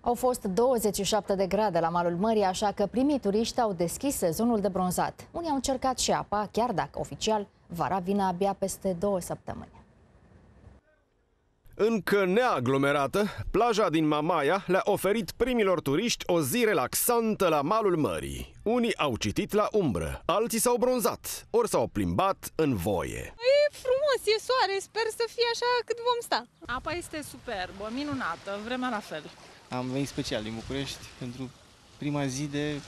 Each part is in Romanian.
Au fost 27 de grade la malul mării, așa că primii turiști au deschis sezonul de bronzat. Unii au încercat și apa, chiar dacă oficial vara vine abia peste două săptămâni. Încă neaglomerată, plaja din Mamaia le-a oferit primilor turiști o zi relaxantă la malul mării. Unii au citit la umbră, alții s-au bronzat, ori s-au plimbat în voie. Ii! frumos, e soare, sper să fie așa cât vom sta. Apa este superbă, minunată, vremea la fel. Am venit special din București pentru prima zi de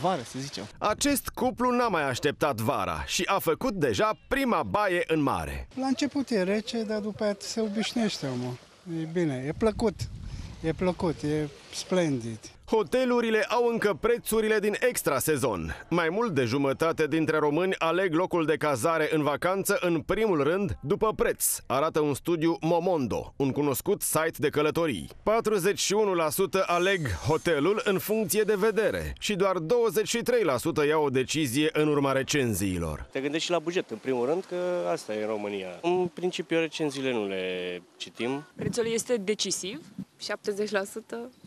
vară, să zicem. Acest cuplu n-a mai așteptat vara și a făcut deja prima baie în mare. La început e rece, dar după aceea se obișnuiește omul. E bine, e plăcut, e plăcut, e splendid. Hotelurile au încă prețurile din extra sezon. Mai mult de jumătate dintre români aleg locul de cazare în vacanță în primul rând după preț, arată un studiu Momondo, un cunoscut site de călătorii. 41% aleg hotelul în funcție de vedere și doar 23% iau o decizie în urma recenziilor. Te gândești și la buget, în primul rând, că asta e în România. În principiu, recenziile nu le citim. Prețul este decisiv, 70%.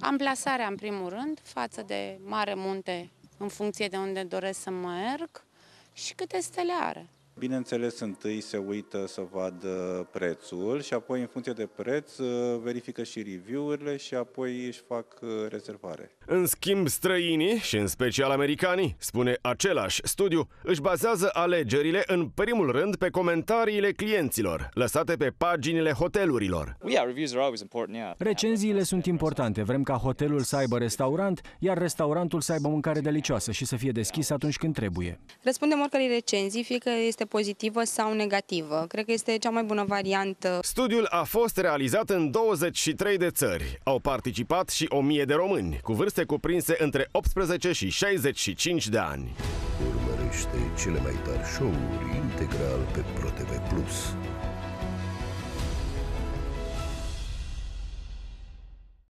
Amplasarea, în primul rând, față de mare munte, în funcție de unde doresc să merg și câte stele are. Bineînțeles, întâi se uită să vadă prețul și apoi, în funcție de preț, verifică și review-urile și apoi își fac uh, rezervare. În schimb, străinii și în special americanii, spune același studiu, își bazează alegerile în primul rând pe comentariile clienților, lăsate pe paginile hotelurilor. Recenziile sunt importante. Vrem ca hotelul să aibă restaurant, iar restaurantul să aibă mâncare delicioasă și să fie deschis atunci când trebuie. Răspundem oricărei recenzii, fie că este pozitivă sau negativă. Cred că este cea mai bună variantă. Studiul a fost realizat în 23 de țări. Au participat și 1000 de români, cu vârste cuprinse între 18 și 65 de ani. Urmărește cele mai tari show-uri integral pe ProTV+.